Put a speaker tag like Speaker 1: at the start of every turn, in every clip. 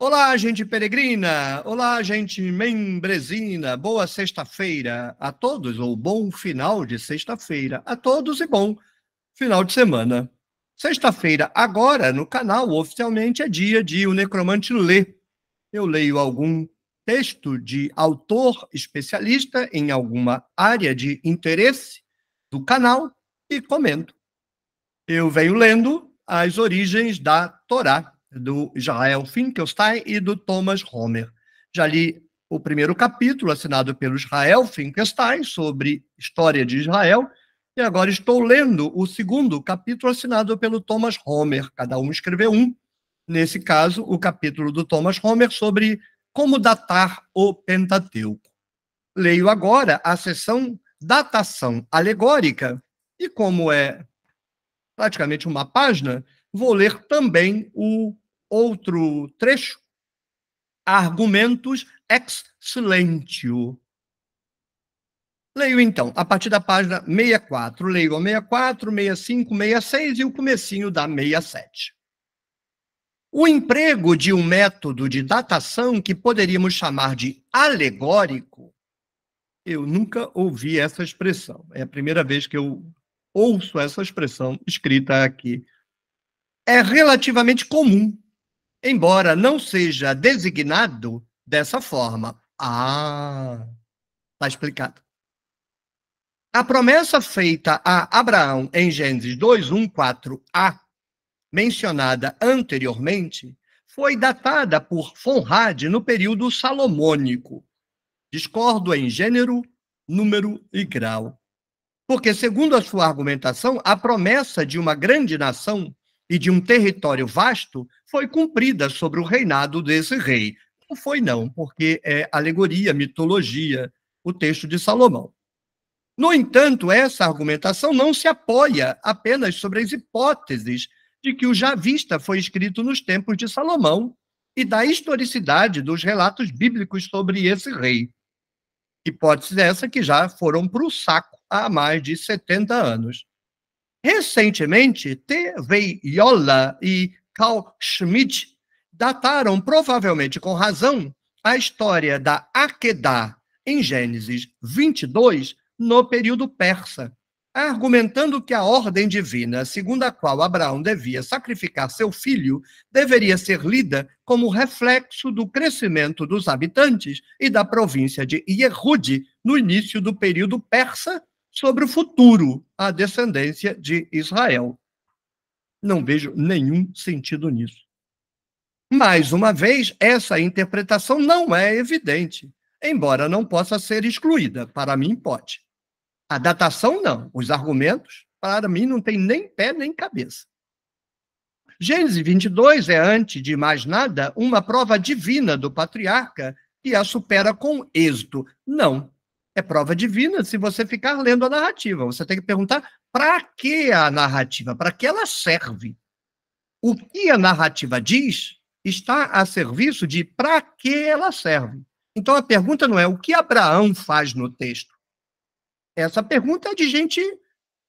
Speaker 1: Olá, gente peregrina! Olá, gente membresina! Boa sexta-feira a todos, ou bom final de sexta-feira a todos e bom final de semana. Sexta-feira, agora no canal, oficialmente é dia de O Necromante ler. Eu leio algum texto de autor especialista em alguma área de interesse do canal e comento. Eu venho lendo as origens da Torá do Israel Finkelstein e do Thomas Homer. Já li o primeiro capítulo, assinado pelo Israel Finkelstein, sobre história de Israel, e agora estou lendo o segundo capítulo, assinado pelo Thomas Homer. Cada um escreveu um. Nesse caso, o capítulo do Thomas Homer sobre como datar o Pentateuco. Leio agora a seção datação alegórica, e como é praticamente uma página, vou ler também o outro trecho, Argumentos ex silentio. Leio então, a partir da página 64, leio a 64, 65, 66 e o comecinho da 67. O emprego de um método de datação que poderíamos chamar de alegórico, eu nunca ouvi essa expressão. É a primeira vez que eu ouço essa expressão escrita aqui é relativamente comum, embora não seja designado dessa forma. Ah, está explicado. A promessa feita a Abraão em Gênesis 2:14, 4 a mencionada anteriormente, foi datada por Fonrad no período salomônico. Discordo em gênero, número e grau. Porque, segundo a sua argumentação, a promessa de uma grande nação e de um território vasto foi cumprida sobre o reinado desse rei. Não foi, não, porque é alegoria, mitologia, o texto de Salomão. No entanto, essa argumentação não se apoia apenas sobre as hipóteses de que o Javista foi escrito nos tempos de Salomão e da historicidade dos relatos bíblicos sobre esse rei. Hipótese essa que já foram para o saco há mais de 70 anos. Recentemente, T. Veiola e Carl Schmidt dataram, provavelmente com razão, a história da Akedah em Gênesis 22 no período persa, argumentando que a ordem divina, segundo a qual Abraão devia sacrificar seu filho, deveria ser lida como reflexo do crescimento dos habitantes e da província de Yehud no início do período persa sobre o futuro, a descendência de Israel. Não vejo nenhum sentido nisso. Mais uma vez, essa interpretação não é evidente, embora não possa ser excluída. Para mim, pode. A datação, não. Os argumentos, para mim, não tem nem pé nem cabeça. Gênesis 22 é, antes de mais nada, uma prova divina do patriarca e a supera com êxito. Não, é prova divina se você ficar lendo a narrativa. Você tem que perguntar para que a narrativa, para que ela serve. O que a narrativa diz está a serviço de para que ela serve. Então a pergunta não é o que Abraão faz no texto. Essa pergunta é de gente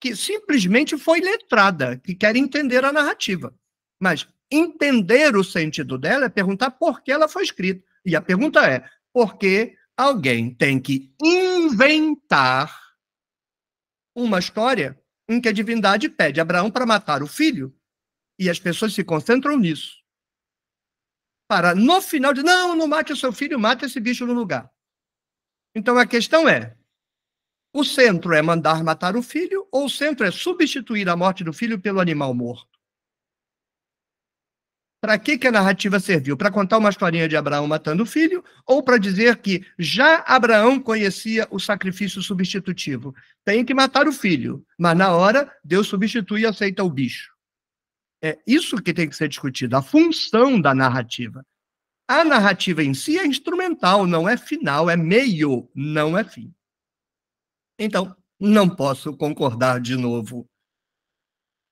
Speaker 1: que simplesmente foi letrada, que quer entender a narrativa. Mas entender o sentido dela é perguntar por que ela foi escrita. E a pergunta é: por que alguém tem que inventar uma história em que a divindade pede Abraão para matar o filho. E as pessoas se concentram nisso. Para, no final, dizer: não, não mate o seu filho, mate esse bicho no lugar. Então a questão é: o centro é mandar matar o filho ou o centro é substituir a morte do filho pelo animal morto? Para que, que a narrativa serviu? Para contar uma historinha de Abraão matando o filho ou para dizer que já Abraão conhecia o sacrifício substitutivo? Tem que matar o filho, mas na hora Deus substitui e aceita o bicho. É isso que tem que ser discutido, a função da narrativa. A narrativa em si é instrumental, não é final, é meio, não é fim. Então, não posso concordar de novo.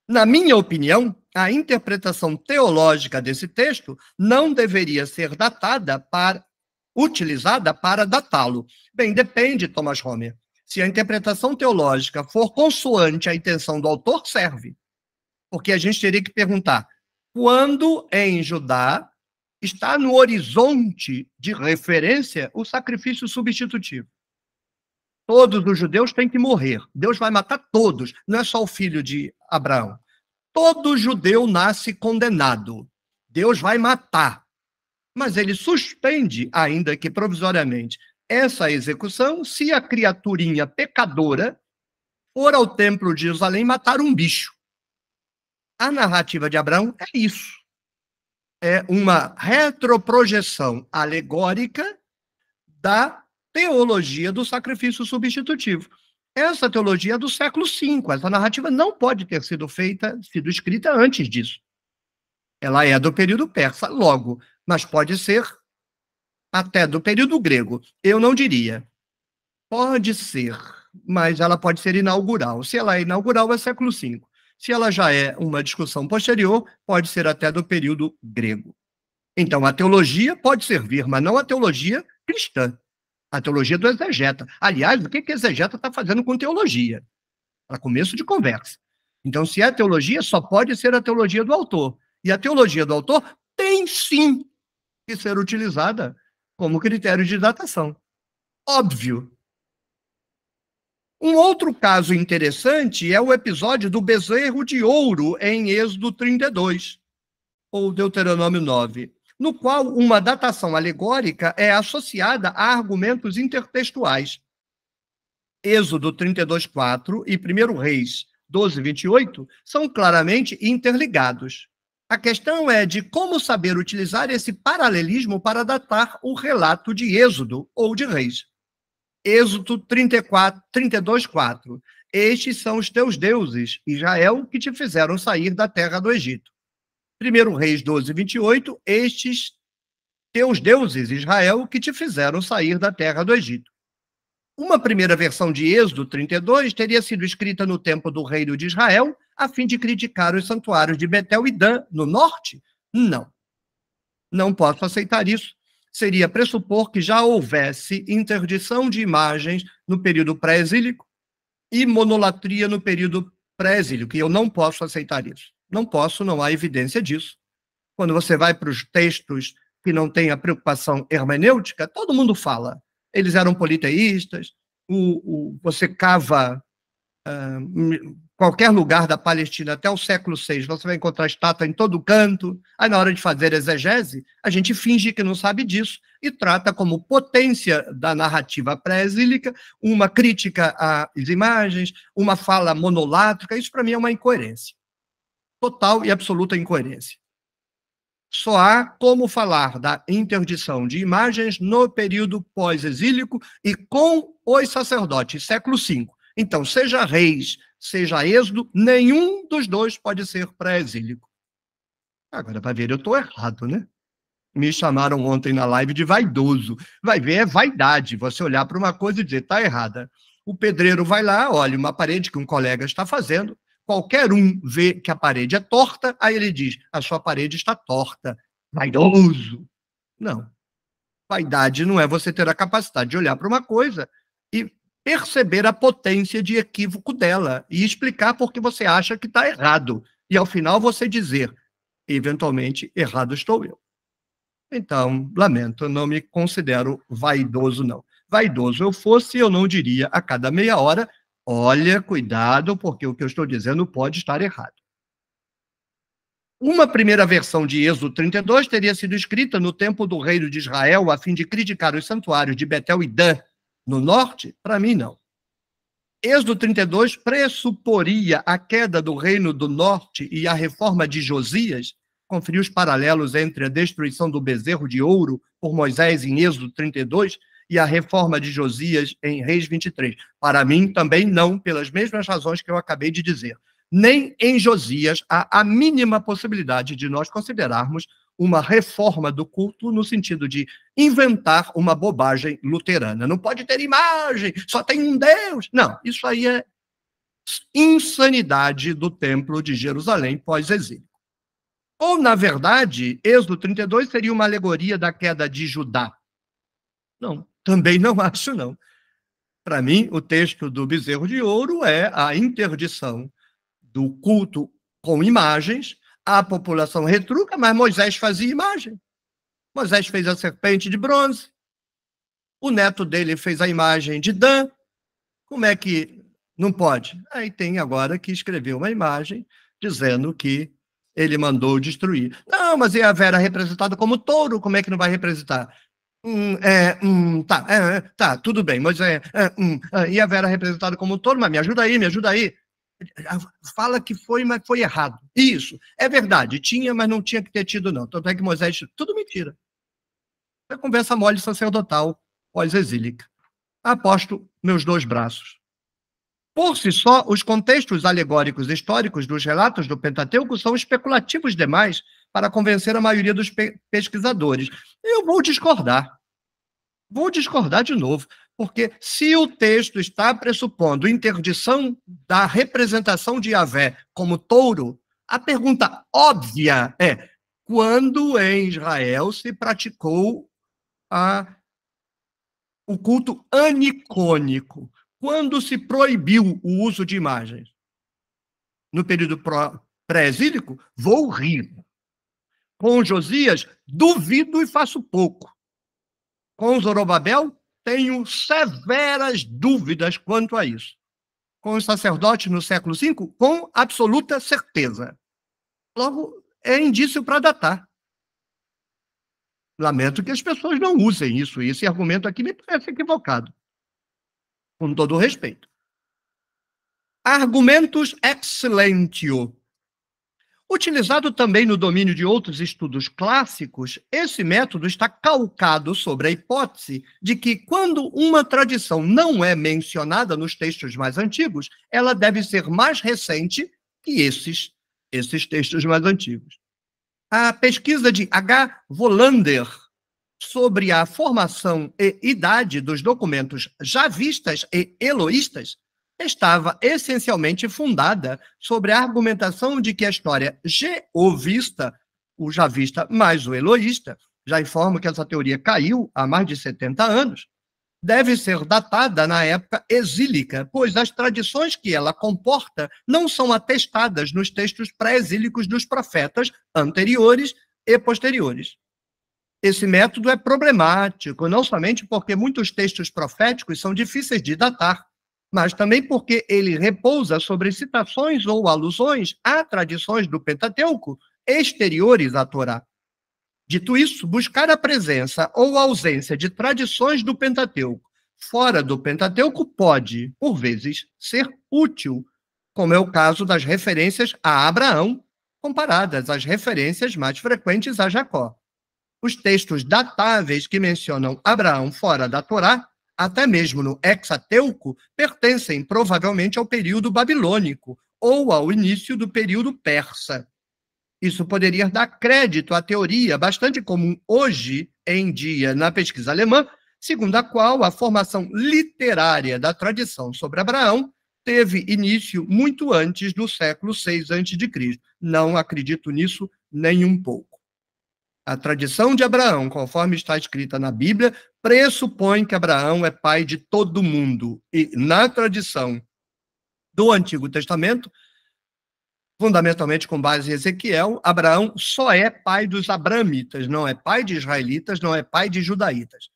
Speaker 1: Na minha opinião, a interpretação teológica desse texto não deveria ser datada para utilizada para datá-lo. Bem, depende, Thomas Homer. Se a interpretação teológica for consoante à intenção do autor, serve. Porque a gente teria que perguntar: quando em Judá está no horizonte de referência o sacrifício substitutivo? Todos os judeus têm que morrer. Deus vai matar todos, não é só o filho de Abraão. Todo judeu nasce condenado. Deus vai matar. Mas ele suspende, ainda que provisoriamente, essa execução se a criaturinha pecadora for ao templo de Jerusalém matar um bicho. A narrativa de Abraão é isso. É uma retroprojeção alegórica da teologia do sacrifício substitutivo. Essa teologia é do século V. Essa narrativa não pode ter sido feita, sido escrita antes disso. Ela é do período persa, logo, mas pode ser até do período grego. Eu não diria. Pode ser, mas ela pode ser inaugural. Se ela é inaugural, é século V. Se ela já é uma discussão posterior, pode ser até do período grego. Então, a teologia pode servir, mas não a teologia cristã a teologia do exegeta. Aliás, o que, que exegeta está fazendo com teologia? Para tá começo de conversa. Então, se é teologia, só pode ser a teologia do autor. E a teologia do autor tem sim que ser utilizada como critério de datação. Óbvio. Um outro caso interessante é o episódio do bezerro de ouro em Êxodo 32, ou Deuteronômio 9 no qual uma datação alegórica é associada a argumentos intertextuais. Êxodo 32:4 e 1 Reis 12:28 são claramente interligados. A questão é de como saber utilizar esse paralelismo para datar o relato de Êxodo ou de Reis. Êxodo 34, 32, Estes são os teus deuses, Israel, que te fizeram sair da terra do Egito. 1 Reis 12, 28, estes teus deuses, Israel, que te fizeram sair da terra do Egito. Uma primeira versão de Êxodo 32 teria sido escrita no tempo do reino de Israel, a fim de criticar os santuários de Betel e Dan, no norte? Não. Não posso aceitar isso. Seria pressupor que já houvesse interdição de imagens no período pré-exílico e monolatria no período pré-exílico, e eu não posso aceitar isso. Não posso, não há evidência disso. Quando você vai para os textos que não têm a preocupação hermenêutica, todo mundo fala. Eles eram politeístas, o, o você cava uh, qualquer lugar da Palestina até o século VI, você vai encontrar estátua em todo canto. Aí, na hora de fazer exegese, a gente finge que não sabe disso e trata como potência da narrativa pré-exílica uma crítica às imagens, uma fala monolátrica. Isso, para mim, é uma incoerência total e absoluta incoerência. Só há como falar da interdição de imagens no período pós-exílico e com os sacerdotes, século V. Então, seja reis, seja êxodo, nenhum dos dois pode ser pré-exílico. Agora, vai ver, eu estou errado, né? Me chamaram ontem na live de vaidoso. Vai ver, é vaidade você olhar para uma coisa e dizer, está errada. O pedreiro vai lá, olha uma parede que um colega está fazendo, qualquer um vê que a parede é torta, aí ele diz: a sua parede está torta, vaidoso. Não. Vaidade não é você ter a capacidade de olhar para uma coisa e perceber a potência de equívoco dela e explicar por que você acha que está errado. E ao final você dizer, eventualmente, errado estou eu. Então, lamento, não me considero vaidoso, não. Vaidoso eu fosse, eu não diria a cada meia hora olha, cuidado, porque o que eu estou dizendo pode estar errado. Uma primeira versão de Êxodo 32 teria sido escrita no tempo do reino de Israel a fim de criticar os santuários de Betel e Dan no norte? Para mim, não. Êxodo 32 pressuporia a queda do reino do norte e a reforma de Josias, conferir os paralelos entre a destruição do bezerro de ouro por Moisés em Êxodo 32 e a reforma de Josias em Reis 23. Para mim, também não, pelas mesmas razões que eu acabei de dizer. Nem em Josias há a mínima possibilidade de nós considerarmos uma reforma do culto no sentido de inventar uma bobagem luterana. Não pode ter imagem, só tem um Deus. Não, isso aí é insanidade do templo de Jerusalém pós-exílio. Ou, na verdade, Êxodo 32 seria uma alegoria da queda de Judá. Não. Também não acho, não. Para mim, o texto do bezerro de ouro é a interdição do culto com imagens. A população retruca, mas Moisés fazia imagem. Moisés fez a serpente de bronze. O neto dele fez a imagem de Dan. Como é que não pode? Aí tem agora que escrever uma imagem dizendo que ele mandou destruir. Não, mas e é a Vera representada como touro, como é que não vai representar? hum, é, hum, tá, é, é, tá, tudo bem, Moisés, é, hum, e a Vera representada como um todo, mas me ajuda aí, me ajuda aí. Fala que foi, mas foi errado. Isso, é verdade, tinha, mas não tinha que ter tido, não. Tanto é que Moisés, tudo mentira. É conversa mole sacerdotal pós-exílica. Aposto meus dois braços. Por si só, os contextos alegóricos históricos dos relatos do Pentateuco são especulativos demais para convencer a maioria dos pe pesquisadores. Eu vou discordar. Vou discordar de novo, porque se o texto está pressupondo interdição da representação de Yahvé como touro, a pergunta óbvia é: quando em Israel se praticou a, o culto anicônico? Quando se proibiu o uso de imagens? No período pré-exílico? Vou rir. Com Josias, duvido e faço pouco. Com Zorobabel, tenho severas dúvidas quanto a isso. Com os sacerdotes no século V, com absoluta certeza. Logo, é indício para datar. Lamento que as pessoas não usem isso. Esse argumento aqui me parece equivocado. Com todo respeito. Argumentos excelentio Utilizado também no domínio de outros estudos clássicos, esse método está calcado sobre a hipótese de que, quando uma tradição não é mencionada nos textos mais antigos, ela deve ser mais recente que esses, esses textos mais antigos. A pesquisa de H. Volander sobre a formação e idade dos documentos javistas e eloístas estava essencialmente fundada sobre a argumentação de que a história jeovista, o javista mais o eloísta, já informo que essa teoria caiu há mais de 70 anos, deve ser datada na época exílica, pois as tradições que ela comporta não são atestadas nos textos pré-exílicos dos profetas anteriores e posteriores. Esse método é problemático, não somente porque muitos textos proféticos são difíceis de datar, mas também porque ele repousa sobre citações ou alusões a tradições do Pentateuco exteriores à Torá. Dito isso, buscar a presença ou ausência de tradições do Pentateuco fora do Pentateuco pode, por vezes, ser útil, como é o caso das referências a Abraão, comparadas às referências mais frequentes a Jacó. Os textos datáveis que mencionam Abraão fora da Torá até mesmo no Hexateuco, pertencem provavelmente ao período babilônico ou ao início do período persa. Isso poderia dar crédito à teoria bastante comum hoje em dia na pesquisa alemã, segundo a qual a formação literária da tradição sobre Abraão teve início muito antes do século VI a.C. Não acredito nisso nem um pouco. A tradição de Abraão, conforme está escrita na Bíblia, pressupõe que Abraão é pai de todo mundo. E na tradição do Antigo Testamento, fundamentalmente com base em Ezequiel, Abraão só é pai dos abramitas, não é pai de israelitas, não é pai de judaítas.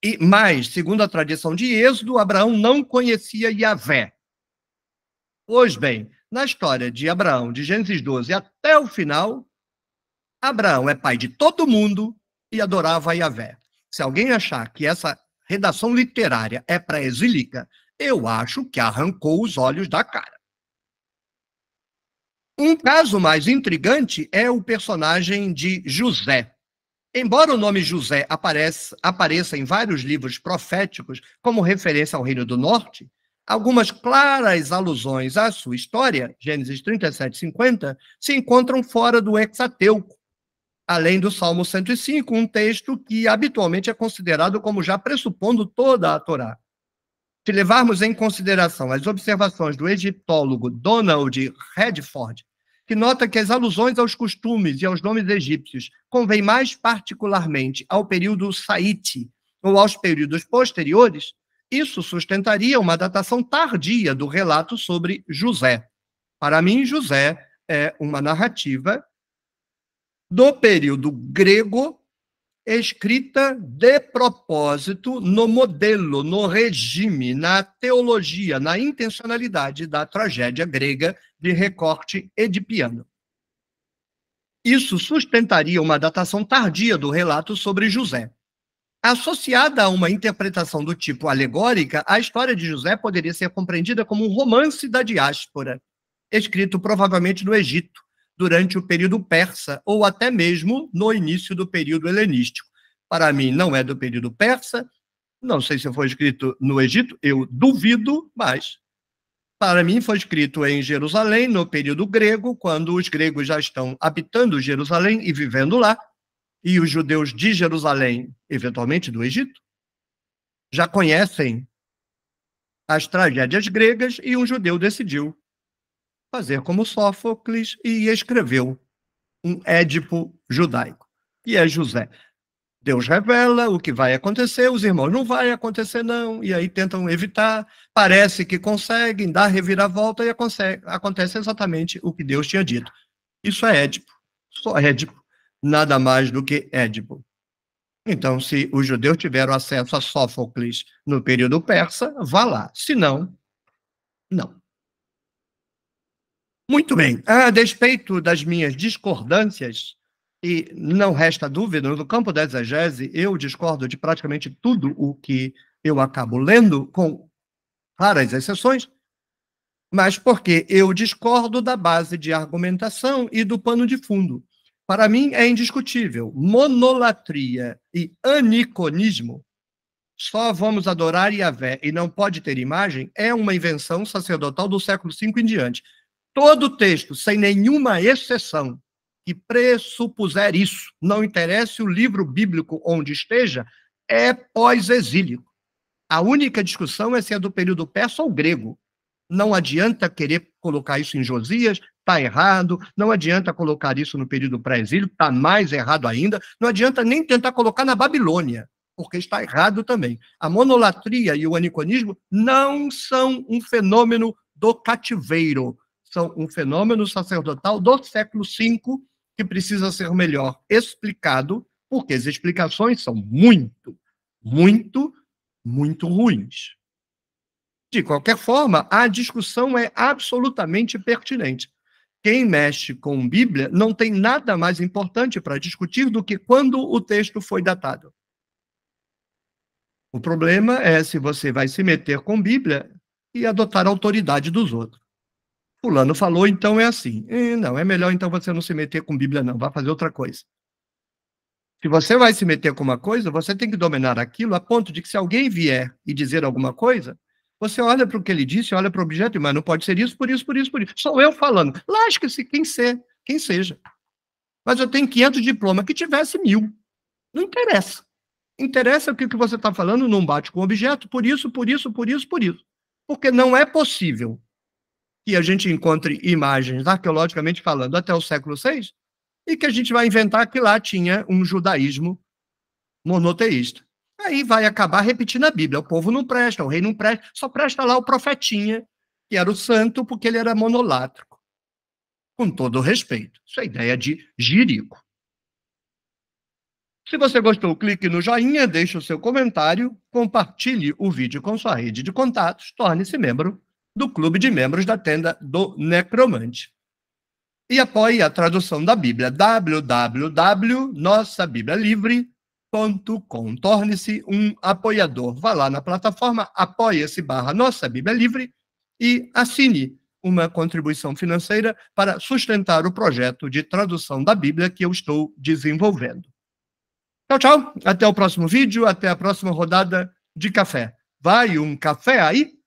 Speaker 1: E mais, segundo a tradição de Êxodo, Abraão não conhecia Yahvé. Pois bem, na história de Abraão, de Gênesis 12 até o final, Abraão é pai de todo mundo e adorava Yahvé. Se alguém achar que essa redação literária é pré-exílica, eu acho que arrancou os olhos da cara. Um caso mais intrigante é o personagem de José. Embora o nome José apareça, apareça em vários livros proféticos como referência ao Reino do Norte, algumas claras alusões à sua história, Gênesis 37, 50, se encontram fora do Hexateuco, além do Salmo 105, um texto que habitualmente é considerado como já pressupondo toda a Torá. Se levarmos em consideração as observações do egiptólogo Donald Redford, que nota que as alusões aos costumes e aos nomes egípcios convêm mais particularmente ao período Saite ou aos períodos posteriores, isso sustentaria uma datação tardia do relato sobre José. Para mim, José é uma narrativa do período grego, escrita de propósito no modelo, no regime, na teologia, na intencionalidade da tragédia grega de recorte edipiano. Isso sustentaria uma datação tardia do relato sobre José. Associada a uma interpretação do tipo alegórica, a história de José poderia ser compreendida como um romance da diáspora, escrito provavelmente no Egito, durante o período persa ou até mesmo no início do período helenístico. Para mim, não é do período persa, não sei se foi escrito no Egito, eu duvido, mas para mim foi escrito em Jerusalém, no período grego, quando os gregos já estão habitando Jerusalém e vivendo lá, e os judeus de Jerusalém, eventualmente do Egito, já conhecem as tragédias gregas e um judeu decidiu fazer como Sófocles e escreveu um Édipo judaico. E é José. Deus revela o que vai acontecer, os irmãos não vai acontecer não, e aí tentam evitar, parece que conseguem, dá reviravolta e acontece exatamente o que Deus tinha dito. Isso é Édipo, só Édipo, nada mais do que Édipo. Então, se os judeus tiveram acesso a Sófocles no período persa, vá lá, se não, não. Muito bem. A despeito das minhas discordâncias, e não resta dúvida, no campo da exegese, eu discordo de praticamente tudo o que eu acabo lendo, com raras exceções, mas porque eu discordo da base de argumentação e do pano de fundo. Para mim é indiscutível. Monolatria e aniconismo, só vamos adorar Yahvé e não pode ter imagem, é uma invenção sacerdotal do século V em diante. Todo o texto, sem nenhuma exceção, que pressupuser isso, não interessa o livro bíblico onde esteja, é pós-exílico. A única discussão é se é do período persa ou grego. Não adianta querer colocar isso em Josias, está errado. Não adianta colocar isso no período pré-exílio, está mais errado ainda. Não adianta nem tentar colocar na Babilônia, porque está errado também. A monolatria e o aniconismo não são um fenômeno do cativeiro, são um fenômeno sacerdotal do século V que precisa ser melhor explicado, porque as explicações são muito, muito, muito ruins. De qualquer forma, a discussão é absolutamente pertinente. Quem mexe com Bíblia não tem nada mais importante para discutir do que quando o texto foi datado. O problema é se você vai se meter com Bíblia e adotar a autoridade dos outros. Fulano falou, então é assim. E não, é melhor então você não se meter com Bíblia, não. Vá fazer outra coisa. Se você vai se meter com uma coisa, você tem que dominar aquilo a ponto de que se alguém vier e dizer alguma coisa, você olha para o que ele disse, olha para o objeto, mas não pode ser isso, por isso, por isso, por isso. Sou eu falando. Lasque-se quem ser, quem seja. Mas eu tenho 500 diplomas, que tivesse mil. Não interessa. Interessa o que, que você está falando não bate com o objeto, por isso, por isso, por isso, por isso. Porque não é possível que a gente encontre imagens, arqueologicamente falando, até o século VI, e que a gente vai inventar que lá tinha um judaísmo monoteísta. Aí vai acabar repetindo a Bíblia. O povo não presta, o rei não presta, só presta lá o profetinha, que era o santo, porque ele era monolátrico. Com todo respeito. Isso é ideia de jirico. Se você gostou, clique no joinha, deixe o seu comentário, compartilhe o vídeo com sua rede de contatos, torne-se membro do clube de membros da tenda do Necromante. E apoie a tradução da Bíblia www.nossabiblialivre.com. Torne-se um apoiador. Vá lá na plataforma apoie se barra Nossa Bíblia Livre e assine uma contribuição financeira para sustentar o projeto de tradução da Bíblia que eu estou desenvolvendo. Tchau, tchau. Até o próximo vídeo, até a próxima rodada de café. Vai um café aí?